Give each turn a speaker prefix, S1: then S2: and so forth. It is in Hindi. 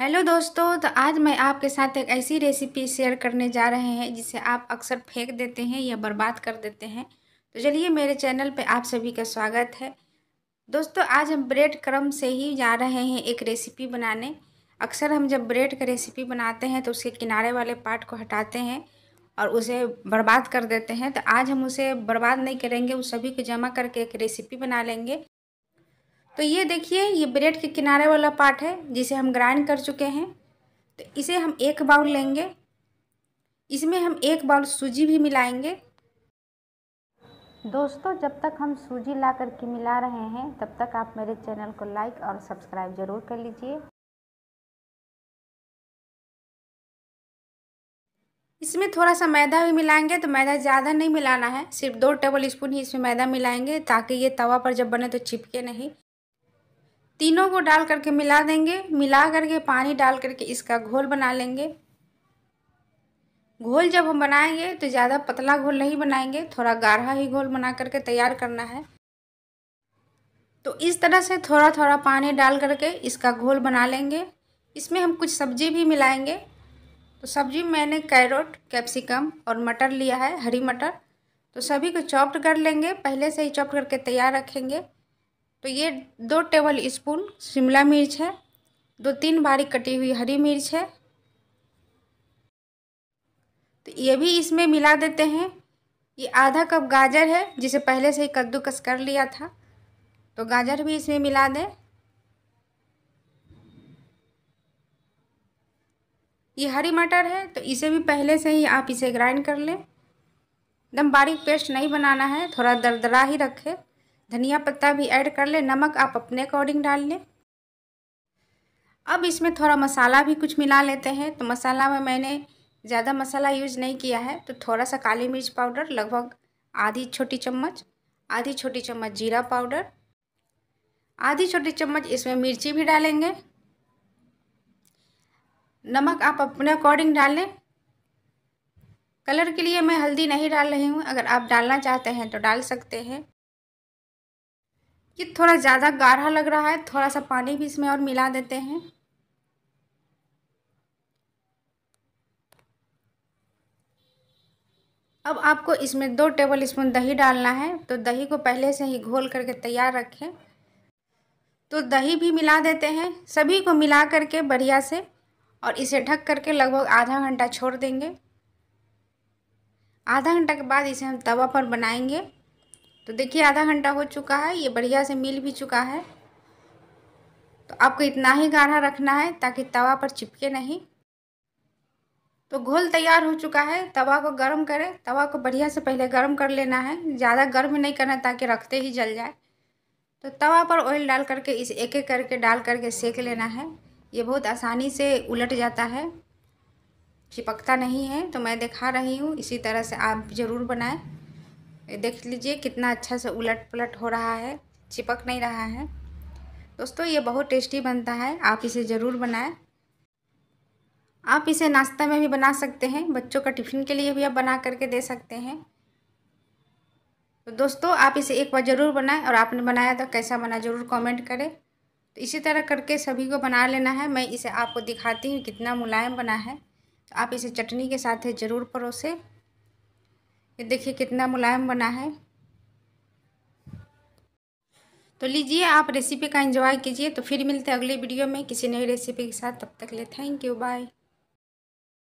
S1: हेलो दोस्तों तो आज मैं आपके साथ एक ऐसी रेसिपी शेयर करने जा रहे हैं जिसे आप अक्सर फेंक देते हैं या बर्बाद कर देते हैं तो चलिए मेरे चैनल पे आप सभी का स्वागत है दोस्तों आज हम ब्रेड क्रम से ही जा रहे हैं एक रेसिपी बनाने अक्सर हम जब ब्रेड का रेसिपी बनाते हैं तो उसके किनारे वाले पार्ट को हटाते हैं और उसे बर्बाद कर देते हैं तो आज हम उसे बर्बाद नहीं करेंगे उस सभी को जमा करके एक रेसिपी बना लेंगे तो ये देखिए ये ब्रेड के किनारे वाला पार्ट है जिसे हम ग्राइंड कर चुके हैं तो इसे हम एक बाउल लेंगे इसमें हम एक बाउल सूजी भी मिलाएंगे दोस्तों जब तक हम सूजी ला कर के मिला रहे हैं तब तक आप मेरे चैनल को लाइक और सब्सक्राइब ज़रूर कर लीजिए इसमें थोड़ा सा मैदा भी मिलाएंगे तो मैदा ज़्यादा नहीं मिलाना है सिर्फ दो टेबल स्पून ही इसमें मैदा मिलाएंगे ताकि ये तवा पर जब बने तो चिपके नहीं तीनों को डाल करके मिला देंगे मिला करके पानी डाल करके इसका घोल बना लेंगे घोल जब हम बनाएंगे तो ज़्यादा पतला घोल नहीं बनाएंगे थोड़ा गाढ़ा ही घोल बना करके तैयार करना है तो इस तरह से थोड़ा थोड़ा पानी डाल करके इसका घोल बना लेंगे इसमें हम कुछ सब्जी भी मिलाएंगे तो सब्जी मैंने कैरोट कैप्सिकम और मटर लिया है हरी मटर तो सभी को चॉप्ड कर लेंगे पहले से ही चॉप्ड करके तैयार रखेंगे तो ये दो टेबल स्पून शिमला मिर्च है दो तीन बारीक कटी हुई हरी मिर्च है तो ये भी इसमें मिला देते हैं ये आधा कप गाजर है जिसे पहले से ही कद्दूकस कर लिया था तो गाजर भी इसमें मिला दें ये हरी मटर है तो इसे भी पहले से ही आप इसे ग्राइंड कर लें एकदम बारीक पेस्ट नहीं बनाना है थोड़ा दरदरा ही रखें धनिया पत्ता भी ऐड कर लें नमक आप अपने अकॉर्डिंग डाल लें अब इसमें थोड़ा मसाला भी कुछ मिला लेते हैं तो मसाला में मैंने ज़्यादा मसाला यूज़ नहीं किया है तो थोड़ा सा काली मिर्च पाउडर लगभग आधी छोटी चम्मच आधी छोटी चम्मच जीरा पाउडर आधी छोटी चम्मच इसमें मिर्ची भी डालेंगे नमक आप अपने अकॉर्डिंग डालें कलर के लिए मैं हल्दी नहीं डाल रही हूँ अगर आप डालना चाहते हैं तो डाल सकते हैं ये थोड़ा ज़्यादा गाढ़ा लग रहा है थोड़ा सा पानी भी इसमें और मिला देते हैं अब आपको इसमें दो टेबल स्पून दही डालना है तो दही को पहले से ही घोल करके तैयार रखें तो दही भी मिला देते हैं सभी को मिला करके बढ़िया से और इसे ढक करके लगभग आधा घंटा छोड़ देंगे आधा घंटा के बाद इसे हम तवा पर बनाएंगे तो देखिए आधा घंटा हो चुका है ये बढ़िया से मिल भी चुका है तो आपको इतना ही गाढ़ा रखना है ताकि तवा पर चिपके नहीं तो घोल तैयार हो चुका है तवा को गर्म करें तवा को बढ़िया से पहले गर्म कर लेना है ज़्यादा गर्म नहीं करना ताकि रखते ही जल जाए तो तवा पर ऑयल डाल करके इस एक एक करके डाल करके सेक लेना है ये बहुत आसानी से उलट जाता है चिपकता नहीं है तो मैं दिखा रही हूँ इसी तरह से आप ज़रूर बनाएं देख लीजिए कितना अच्छा से उलट पलट हो रहा है चिपक नहीं रहा है दोस्तों ये बहुत टेस्टी बनता है आप इसे ज़रूर बनाएं आप इसे नाश्ता में भी बना सकते हैं बच्चों का टिफ़िन के लिए भी आप बना करके दे सकते हैं तो दोस्तों आप इसे एक बार ज़रूर बनाएं और आपने बनाया तो कैसा बना ज़रूर कमेंट करें तो इसी तरह करके सभी को बना लेना है मैं इसे आपको दिखाती हूँ कितना मुलायम बना है तो आप इसे चटनी के साथ ज़रूर परोसें ये देखिए कितना मुलायम बना है तो लीजिए आप रेसिपी का एंजॉय कीजिए तो फिर मिलते हैं अगले वीडियो में किसी नई रेसिपी के साथ तब तक ले थैंक यू बाय